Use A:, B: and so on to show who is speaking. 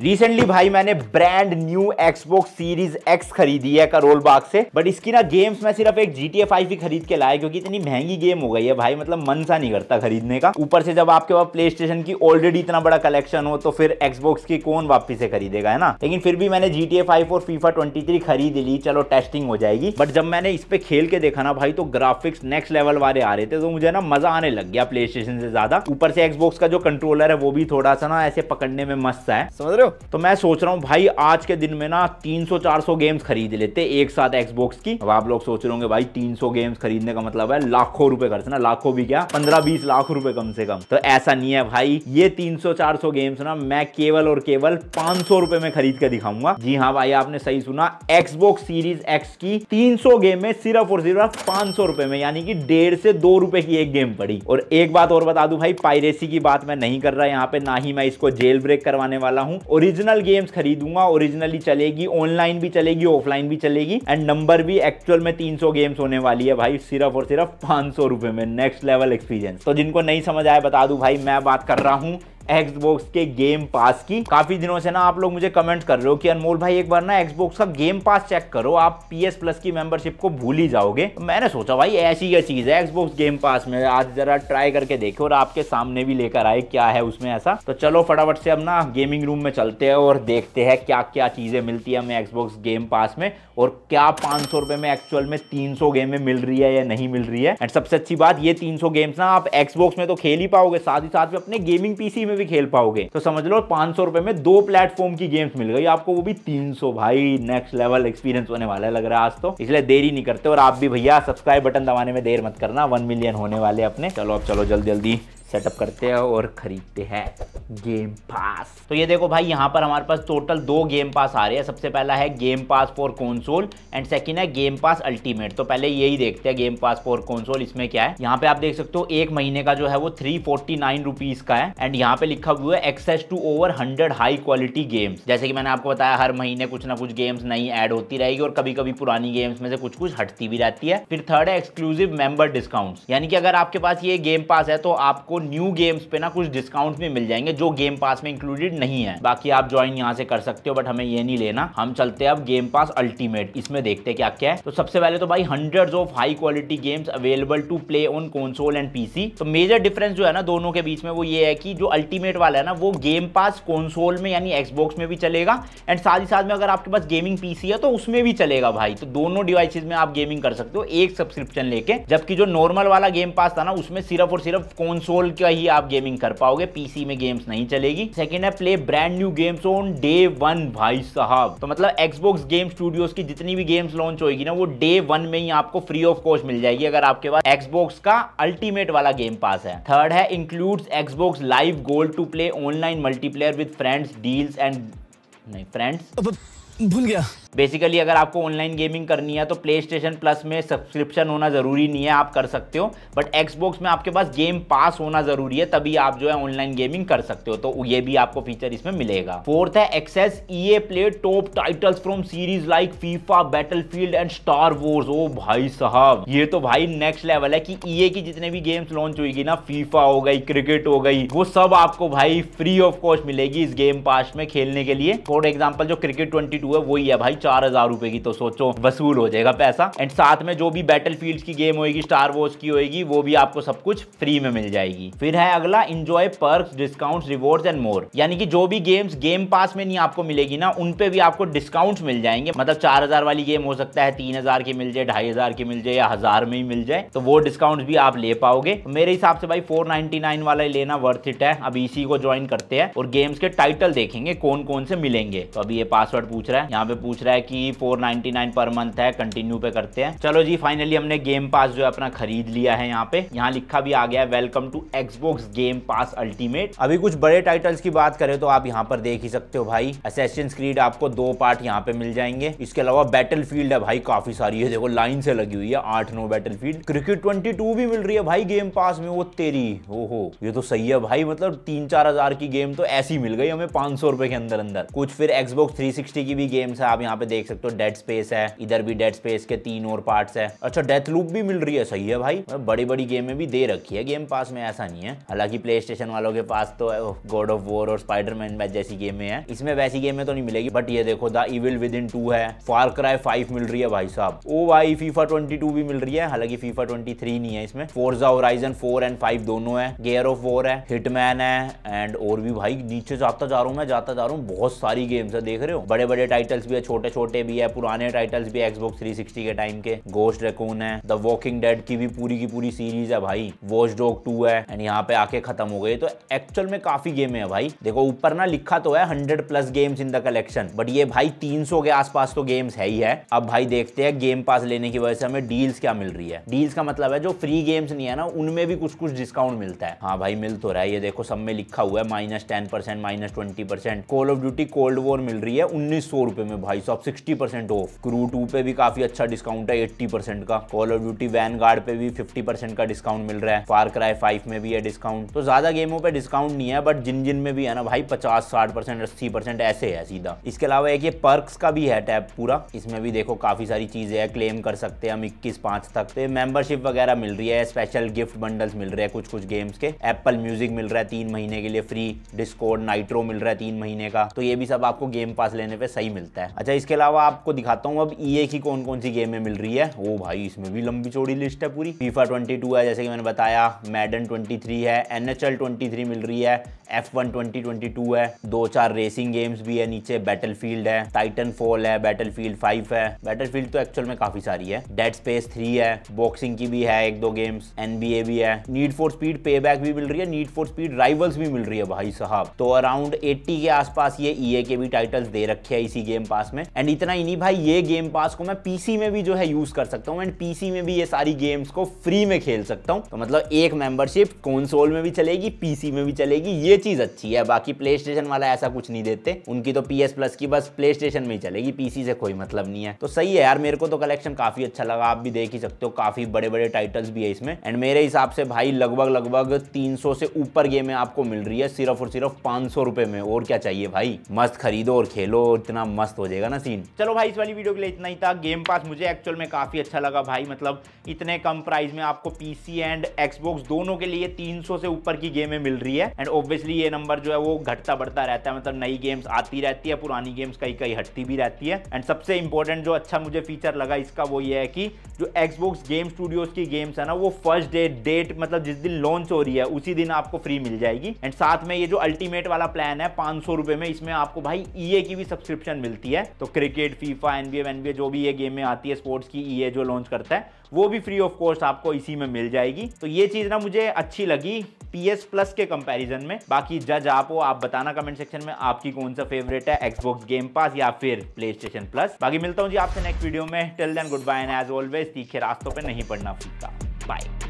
A: recently भाई मैंने brand new Xbox series X खरीदी है करोल बाग से बट इसकी ना गेम्स मैं सिर्फ एक जी टी एफ ही खरीद के लाया क्योंकि इतनी महंगी गेम हो गई है भाई मतलब मन सा नहीं करता खरीदने का ऊपर से जब आपके पास प्ले स्टेशन की ऑलरेडी इतना बड़ा कलेक्शन हो तो फिर एक्सबॉक्स की कौन वापिस से खरीदेगा है ना लेकिन फिर भी मैंने जी टी और फीफा ट्वेंटी खरीद ली चलो टेस्टिंग हो जाएगी बट जब मैंने इस पे खेल के देखा ना भाई तो ग्राफिक्स नेक्स्ट लेवल वाले आ रहे थे तो मुझे ना मजा आने लग गया प्ले स्टेशन से ज्यादा ऊपर से एक्सबॉक्स का जो कंट्रोलर है वो भी थोड़ा सा ना ऐसे पकड़ने में मस्त है समझ रहे रहे हो तो मैं सोच रहा हूँ भाई आज के दिन में ना 300-400 गेम्स खरीद लेते एक साथ एक्सबॉक्स की अब आप लोग सोच रहे होंगे भाई 300 गेम्स खरीदने का मतलब है लाखों रुपए खर्च ना लाखों भी क्या पंद्रह बीस लाख रुपए कम से कम तो ऐसा नहीं है भाई ये 300-400 गेम्स ना मैं केवल और केवल पांच रुपए में खरीद के दिखाऊंगा जी हाँ भाई आपने सही सुना एक्सबॉक्स सीरीज एक्स की 300 गेम में सिर्फ और सिर्फ पांच रुपए में यानी कि डेढ़ से दो रुपए की एक गेम पड़ी और एक बात और बता दू भाई पायरेसी की बात मैं नहीं कर रहा यहाँ पे ना ही मैं इसको जेल ब्रेक करवाने वाला हूँ ओरिजिनल गेम्स खरीदूंगा ओरिजिनली चलेगी ऑनलाइन भी चलेगी ऑफलाइन भी चलेगी एंड नंबर भी एक्चुअल में तीन गेम्स होने वाली है भाई सिर्फ और सिर्फ पांच सौ में नेक्स्ट लेवल एक्सपीरियंस तो जिनको नहीं समझ आया बता दू भाई मैं बात कर रहा हूँ एक्सबॉक्स के गेम पास की काफी दिनों से ना आप लोग मुझे कमेंट कर रहे हो कि अनमोल भाई एक बार ना एक्सबॉक्स का गेम पास चेक करो आप पीएस प्लस की मेंबरशिप को भूल ही जाओगे तो मैंने सोचा भाई ऐसी क्या चीज है एक्सबॉक्स गेम पास में आज जरा ट्राई करके देखो और आपके सामने भी लेकर आए क्या है उसमें ऐसा तो चलो फटाफट से अब ना गेमिंग रूम में चलते हैं और देखते हैं क्या क्या चीजें मिलती है हमें एक्सबॉक्स गेम पास में और क्या पांच सौ में एक्चुअल में तीन सौ गेमें मिल रही है या नहीं मिल रही है एंड सबसे अच्छी बात ये तीन सौ गेम्स ना आप एक्सबॉक्स में तो खेल ही पाओगे साथ ही साथ में अपने गेमिंग पीसी में में भी खेल पाओगे तो समझ लो पांच सौ रुपए में दो प्लेटफॉर्म की गेम्स मिल गई आपको वो भी तीन सौ भाई नेक्स्ट लेवल एक्सपीरियंस होने वाला लग रहा है आज तो इसलिए देरी नहीं करते और आप भी भैया सब्सक्राइब बटन दबाने में देर मत करना वन मिलियन होने वाले अपने चलो अब चलो जल्दी जल्दी सेटअप करते हैं और ख़रीदते हैं गेम पास तो ये देखो भाई यहाँ पर हमारे पास टोटल दो गेम पास आ रहे हैं सबसे पहला है game pass for console and second है गेम पास अल्टीमेट तो पहले यही देखते हैं गेम पास फॉर कंसोल इसमें क्या है यहाँ पे आप देख सकते हो एक महीने का जो है वो थ्री फोर्टी का है एंड यहाँ पे लिखा हुआ है access to over hundred high quality games जैसे कि मैंने आपको बताया हर महीने कुछ ना कुछ गेम्स नई एड होती रहेगी और कभी कभी पुरानी गेम्स में से कुछ कुछ हटती भी रहती है फिर थर्ड है एक्सक्लूसिव मेंबर डिस्काउंट यानी कि अगर आपके पास ये गेम पास है तो आपको न्यू गेम्स पे ना कुछ डिस्काउंट भी मिल जाएंगे जो गेम पास में इंक्लूडेड नहीं है बाकी आप ज्वाइन यहाँ से कर सकते हो बट हमें ये नहीं लेना हम चलते हैं अब गेम पास अल्टीमेट इसमें देखते क्या क्या है तो सबसे पहले तो भाई hundred of high quality games available to play on console and PC तो मेजर डिफरेंस जो है ना दोनों के बीच में वो ये है कि जो अल्टीमेट वाला है ना वो गेम पास कॉन्सोल में यानी एक्सबॉक्स में भी चलेगा एंड साथ ही साथ में अगर आपके पास गेमिंग पीसी है तो उसमें भी चलेगा भाई तो दोनों डिवाइसेज में आप गेमिंग कर सकते हो एक सब्सक्रिप्शन लेके जबकि जो नॉर्मल वाला गेम पास था ना उसमें सिर्फ और सिर्फ कॉन्सोल कंसोल का ही आप गेमिंग कर पाओगे पीसी में गेम्स नहीं चलेगी सेकेंड है play brand new games on day one भाई साहब तो मतलब एक्सबॉक्स गेम स्टूडियोज की जितनी भी गेम्स लॉन्च होगी ना वो डे वन में ही आपको फ्री ऑफ कॉस्ट मिल जाएगी अगर आपके पास एक्सबॉक्स का अल्टीमेट वाला गेम पास है थर्ड है includes Xbox live gold to play online multiplayer with friends deals and नहीं फ्रेंड्स भूल गया बेसिकली अगर आपको ऑनलाइन गेमिंग करनी है तो प्ले स्टेशन प्लस में सब्सक्रिप्शन होना ज़रूरी नहीं है आप कर सकते हो बट एक्सबॉक्स में आपके पास गेम पास होना ज़रूरी है तभी आप जो है ऑनलाइन गेमिंग कर सकते हो तो ये भी आपको फीचर इसमें मिलेगा फोर्थ है access E A play top titles from series like FIFA battle and star wars oh भाई साहब ये तो भाई नेक्स्ट लेवल है कि ई e की जितने भी गेम्स लॉन्च हुएगी ना फीफा हो गई क्रिकेट हो गई वो सब आपको भाई फ्री ऑफ कॉस्ट मिलेगी इस गेम पास में खेलने के लिए फॉर एग्जाम्पल जो क्रिकेट ट्वेंटी है वही है भाई चार हजार रुपए की तो सोचो वसूल हो जाएगा पैसा एंड साथ में जो भी बैटल फील्ड की गेम होगी स्टार वॉच की होगी वो भी आपको सब कुछ फ्री में मिल जाएगी फिर है अगला enjoy perk discount reward and more यानी कि जो भी गेम्स गेम पास में नहीं आपको मिलेगी ना उनपे भी आपको डिस्काउंट मिल जाएंगे मतलब चार हजार वाली गेम हो सकता है तीन हजार की मिल जाए ढाई हजार की मिल जाए या हजार में ही मिल जाए तो वो डिस्काउंट भी आप ले पाओगे तो मेरे हिसाब से भाई फोर वाला ही लेना वर्थ इट है अब इसी को ज्वाइन करते हैं और गेम्स के टाइटल देखेंगे कौन कौन से मिलेंगे तो अभी ये पासवर्ड पूछ रहा है यहाँ पे पूछ रहा है रहा है कि 499 पर मंथ है कंटिन्यू पे करते हैं चलो जी फाइनली हमने गेम पास जो है अपना खरीद लिया है यहाँ पे यहाँ लिखा भी आ गया है welcome to Xbox game pass ultimate अभी कुछ बड़े टाइटल्स की बात करें तो आप यहाँ पर देख ही सकते हो भाई असेशन स्क्रीड आपको दो पार्ट यहाँ पे मिल जाएंगे इसके अलावा बैटल है भाई काफी सारी है देखो लाइन से लगी हुई है आठ नौ बैटल क्रिकेट ट्वेंटी भी मिल रही है भाई गेम पास में वो तेरी हो हो ये तो सही है भाई मतलब तीन चार की गेम तो ऐसी मिल गई हमें पांच रुपए के अंदर अंदर कुछ फिर एक्सबॉक्स थ्री की भी गेम्स है आप यहाँ पे देख सकते हो डेड स्पेस है इधर भी डेड स्पेस के तीन और पार्ट है अच्छा डेथ लूप भी मिल रही है सही है भाई बड़ी बड़ी गेम में भी दे रखी है गेम पास में ऐसा नहीं है हालांकि प्ले स्टेशन वालों के पास तो गॉड ऑफ वॉर और स्पाइडरमैन मैच जैसी गेमें हैं इसमें वैसी गेमें तो नहीं मिलेगी बट ये देखो the evil within two है फार क्राई फाइव मिल रही है भाई साहब ओ भाई फीफा ट्वेंटी भी मिल रही है हालांकि फीफा ट्वेंटी नहीं है इसमें Forza Horizon four and five दोनों है गेयर ऑफ वॉर है हिटमैन है एंड और भी भाई नीचे जाता जा रहा हूँ मैं जाता जा रहा हूँ बहुत सारी गेम्स है देख रहे हो बड़े बड़े टाइटल्स भी है छोटे छोटे भी है पुराने टाइटल्स भी एक्सबॉक्स 360 के टाइम के गोस्ट रेकून है द वॉकिंग डेड की भी पूरी की पूरी सीरीज है भाई वॉच डॉग टू है एंड यहाँ पे आके खत्म हो गई तो एक्चुअल में काफी गेम है भाई देखो ऊपर ना लिखा तो है hundred plus games in the collection but ये भाई तीन के आसपास तो गेम्स है ही है अब भाई देखते हैं गेम पास लेने की वजह से हमें डील्स क्या मिल रही है डील्स का मतलब है जो फ्री गेम्स नहीं है ना उनमें भी कुछ कुछ डिस्काउंट मिलता है हाँ भाई मिल तो रहा है ये देखो सब में लिखा हुआ है minus ten percent minus twenty percent call of duty cold war मिल रही है उन्नीस सौ रुपए में भाई सब sixty percent off crew two पे भी काफी अच्छा डिस्काउंट है एट्टी परसेंट का call of duty Vanguard पे भी फिफ्टी परसेंट का डिस्काउंट मिल रहा है फार क्राई फाइव में भी है डिस्काउंट तो ज्यादा गेमों पे डिस्काउंट नहीं है बट जिन जिन में भी है ना भाई पचास साठ परसेंट अस्सी परसेंट ऐसे है सीधा इसके अलावा एक ये पर्कस का भी है टैब पूरा इसमें भी देखो काफी सारी चीजें है क्लेम कर सकते हैं हम इक्कीस पांच तक तो मेंबरशिप वगैरह मिल रही है स्पेशल गिफ्ट बंडल्स मिल रहे हैं कुछ कुछ गेम्स के एप्पल म्यूजिक मिल रहा है तीन महीने के लिए फ्री डिस्कोड नाइट्रो मिल रहा है तीन महीने का तो ये भी सब आपको गेम पास लेने पे सही मिलता है अच्छा इसके अलावा आपको दिखाता हूँ अब ई e की कौन कौन सी गेमें मिल रही है ओ भाई इसमें भी लंबी चौड़ी लिस्ट है पूरी फीफा ट्वेंटी है जैसे कि मैंने बताया मैडन ट्वेंटी है एन एच मिल रही है F one twenty twenty two है दो चार रेसिंग गेम्स भी है नीचे बैटल फील्ड है टाइटन फॉल है बैटल फील्ड फाइव है बैटल फील्ड तो एक्चुअल में काफी सारी है डेड स्पेस थ्री है बॉक्सिंग की भी है एक दो गेम्स एनबीए भी है नीड फॉर स्पीड पे भी मिल रही है नीड फॉर स्पीड राइवल्स भी मिल रही है भाई साहब तो अराउंड एट्टी के आसपास ये ई e के भी टाइटल्स दे रखे हैं इसी गेम पास में एंड इतना ही नहीं भाई ये गेम पास को मैं पीसी में भी जो है यूज कर सकता हूँ एंड पीसी में भी ये सारी गेम्स को फ्री में खेल सकता हूँ तो मतलब एक मेंबरशिप कौनसोल में भी चलेगी पीसी में भी चलेगी ये चीज़ अच्छी है बाकी प्ले स्टेशन वाला ऐसा कुछ नहीं देते उनकी तो पी एस प्लस की बस प्ले स्टेशन में ही चलेगी पीसी से कोई मतलब नहीं है तो सही है यार मेरे को तो कलेक्शन काफ़ी अच्छा लगा आप भी देख ही सकते हो काफ़ी बड़े बड़े टाइटल्स भी है इसमें एंड मेरे हिसाब से भाई लगभग लगभग 300 से ऊपर गेमें आपको मिल रही है सिर्फ और सिर्फ पांच सौ में और क्या चाहिए भाई मस्त खरीदो और खेलो इतना मस्त हो जाएगा ना सीन चलो भाई इस वाली वीडियो के लिए इतना ही था गेम पास मुझे एक्चुअल में काफ़ी अच्छा लगा भाई मतलब इतने कम प्राइस में आपको पीसी एंड एक्सबॉक्स दोनों के लिए सौ से ऊपर की गेमें मिल रही है एंड ऑब्वियसली मोस्टली ये नंबर जो है वो घटता बढ़ता रहता है मतलब नई गेम्स आती रहती है पुरानी गेम्स कहीं कहीं हटती भी रहती है एंड सबसे इंपॉर्टेंट जो अच्छा मुझे फीचर लगा इसका वो ये है कि जो एक्सबॉक्स गेम स्टूडियोज की गेम्स है ना वो फर्स्ट डे डेट मतलब जिस दिन लॉन्च हो रही है उसी दिन आपको फ्री मिल जाएगी एंड साथ में ये जो अल्टीमेट वाला प्लान है पांच में इसमें आपको भाई ई e की भी सब्सक्रिप्शन मिलती है तो क्रिकेट फीफा एनबीए एनबीए जो भी ये गेम में आती है स्पोर्ट्स की ई e जो लॉन्च करता है वो भी फ्री ऑफ कॉस्ट आपको इसी में मिल जाएगी तो ये चीज़ ना मुझे अच्छी लगी PS प्लस के कंपैरिजन में बाकी जज आप हो आप बताना कमेंट सेक्शन में आपकी कौन सा फेवरेट है एक्सबॉक्स गेम पास या फिर प्ले स्टेशन प्लस बाकी मिलता हूँ जी आपसे नेक्स्ट वीडियो में till then good bye and as always तीखे रास्तों पर नहीं पढ़ना फीका बाय